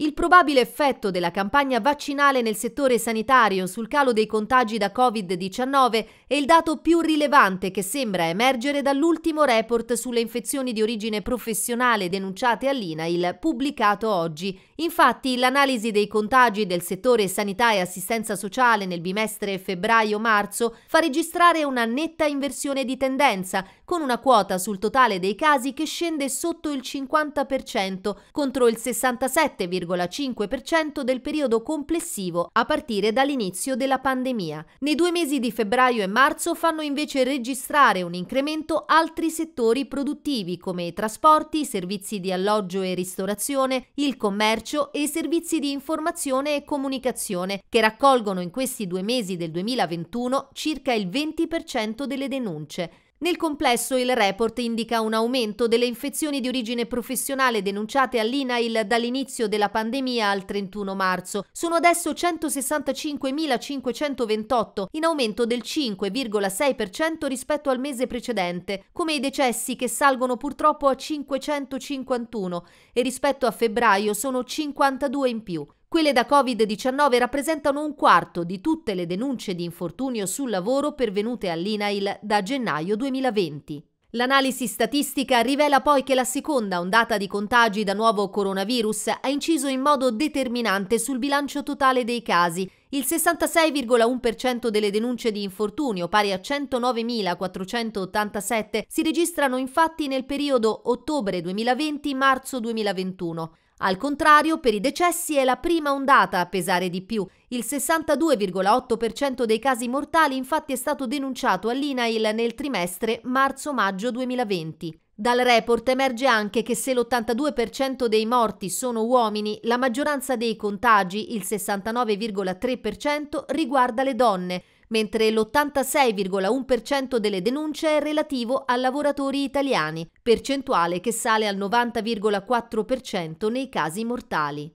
Il probabile effetto della campagna vaccinale nel settore sanitario sul calo dei contagi da Covid-19 è il dato più rilevante che sembra emergere dall'ultimo report sulle infezioni di origine professionale denunciate all'INAIL pubblicato oggi. Infatti l'analisi dei contagi del settore sanità e assistenza sociale nel bimestre febbraio-marzo fa registrare una netta inversione di tendenza con una quota sul totale dei casi che scende sotto il 50% contro il 67,5% del periodo complessivo a partire dall'inizio della pandemia. Nei due mesi di febbraio e marzo fanno invece registrare un incremento altri settori produttivi come i trasporti, i servizi di alloggio e ristorazione, il commercio e i servizi di informazione e comunicazione che raccolgono in questi due mesi del 2021 circa il 20% delle denunce. Nel complesso il report indica un aumento delle infezioni di origine professionale denunciate all'INAIL dall'inizio della pandemia al 31 marzo. Sono adesso 165.528, in aumento del 5,6% rispetto al mese precedente, come i decessi che salgono purtroppo a 551 e rispetto a febbraio sono 52 in più. Quelle da Covid-19 rappresentano un quarto di tutte le denunce di infortunio sul lavoro pervenute all'INAIL da gennaio 2020. L'analisi statistica rivela poi che la seconda ondata di contagi da nuovo coronavirus ha inciso in modo determinante sul bilancio totale dei casi il 66,1% delle denunce di infortunio, pari a 109.487, si registrano infatti nel periodo ottobre 2020-marzo 2021. Al contrario, per i decessi è la prima ondata a pesare di più. Il 62,8% dei casi mortali infatti è stato denunciato all'INAIL nel trimestre marzo-maggio 2020. Dal report emerge anche che se l'82% dei morti sono uomini, la maggioranza dei contagi, il 69,3%, riguarda le donne, mentre l'86,1% delle denunce è relativo a lavoratori italiani, percentuale che sale al 90,4% nei casi mortali.